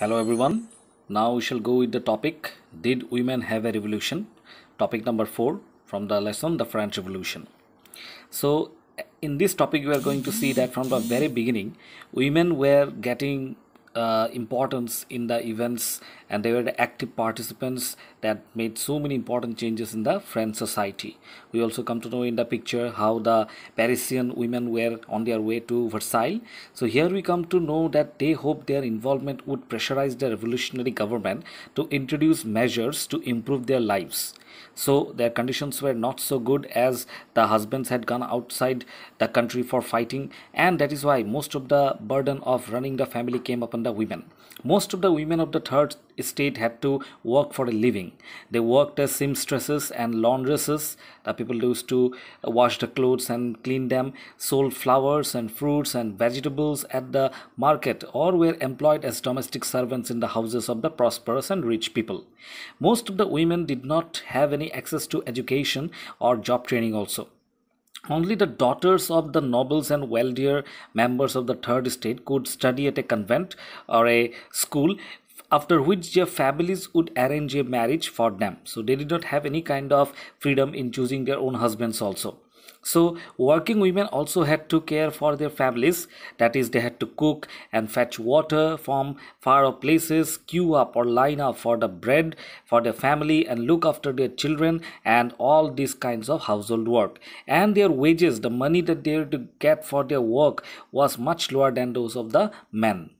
hello everyone now we shall go with the topic did women have a revolution topic number four from the lesson the french revolution so in this topic we are going to see that from the very beginning women were getting uh, importance in the events and they were the active participants that made so many important changes in the French society. We also come to know in the picture how the Parisian women were on their way to Versailles. So here we come to know that they hoped their involvement would pressurize the revolutionary government to introduce measures to improve their lives. So their conditions were not so good as the husbands had gone outside the country for fighting and that is why most of the burden of running the family came upon on the women most of the women of the third state had to work for a living they worked as seamstresses and laundresses the people used to wash the clothes and clean them sold flowers and fruits and vegetables at the market or were employed as domestic servants in the houses of the prosperous and rich people most of the women did not have any access to education or job training also only the daughters of the nobles and wealthier members of the third estate could study at a convent or a school after which their families would arrange a marriage for them. So they did not have any kind of freedom in choosing their own husbands also so working women also had to care for their families that is they had to cook and fetch water from far off places queue up or line up for the bread for their family and look after their children and all these kinds of household work and their wages the money that they had to get for their work was much lower than those of the men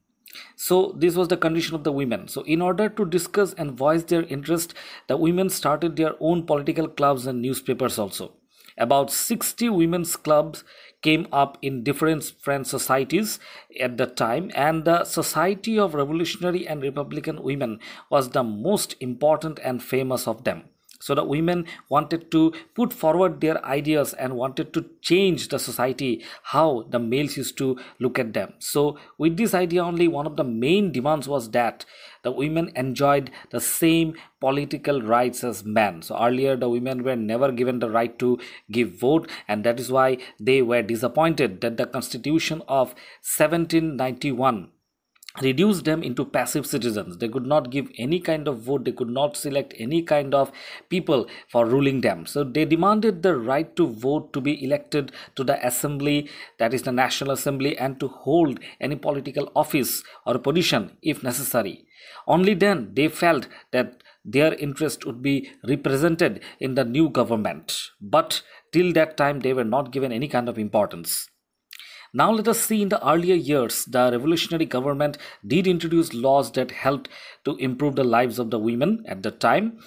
so this was the condition of the women. So in order to discuss and voice their interest, the women started their own political clubs and newspapers also. About 60 women's clubs came up in different French societies at that time, and the Society of Revolutionary and Republican Women was the most important and famous of them so the women wanted to put forward their ideas and wanted to change the society how the males used to look at them so with this idea only one of the main demands was that the women enjoyed the same political rights as men so earlier the women were never given the right to give vote and that is why they were disappointed that the constitution of 1791 reduce them into passive citizens they could not give any kind of vote they could not select any kind of people for ruling them so they demanded the right to vote to be elected to the assembly that is the national assembly and to hold any political office or position if necessary only then they felt that their interest would be represented in the new government but till that time they were not given any kind of importance now let us see in the earlier years, the revolutionary government did introduce laws that helped to improve the lives of the women at the time.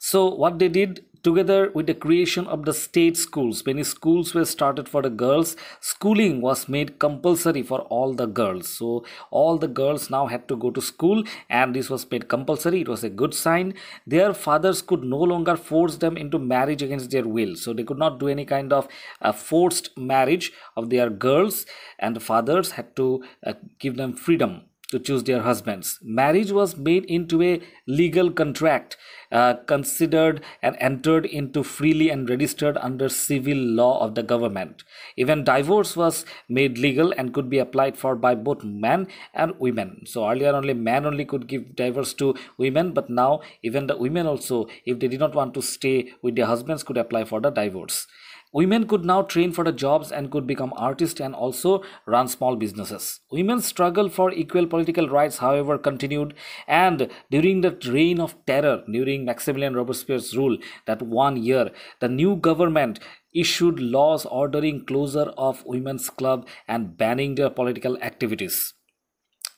So what they did, Together with the creation of the state schools, many schools were started for the girls. Schooling was made compulsory for all the girls. So, all the girls now had to go to school, and this was made compulsory. It was a good sign. Their fathers could no longer force them into marriage against their will. So, they could not do any kind of uh, forced marriage of their girls, and the fathers had to uh, give them freedom to choose their husbands. Marriage was made into a legal contract uh, considered and entered into freely and registered under civil law of the government. Even divorce was made legal and could be applied for by both men and women. So earlier only men only could give divorce to women, but now even the women also, if they did not want to stay with their husbands, could apply for the divorce. Women could now train for the jobs and could become artists and also run small businesses. Women's struggle for equal political rights, however, continued, and during the reign of terror during Maximilian Robespierre's rule, that one year, the new government issued laws ordering closure of women's club and banning their political activities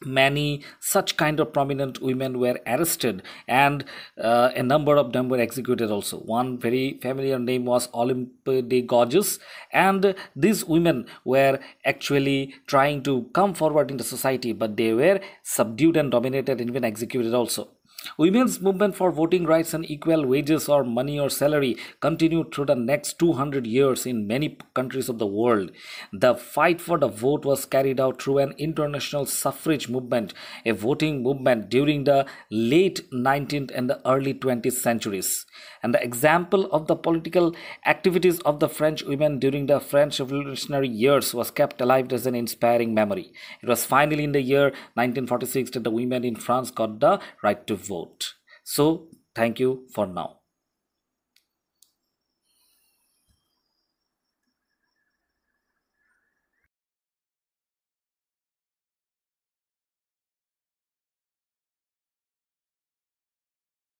many such kind of prominent women were arrested and uh, a number of them were executed also one very familiar name was olympe de gorges and these women were actually trying to come forward in the society but they were subdued and dominated and even executed also Women's movement for voting rights and equal wages or money or salary continued through the next 200 years in many countries of the world. The fight for the vote was carried out through an international suffrage movement, a voting movement during the late 19th and the early 20th centuries. And the example of the political activities of the French women during the French revolutionary years was kept alive as an inspiring memory. It was finally in the year 1946 that the women in France got the right to vote vote. So, thank you for now.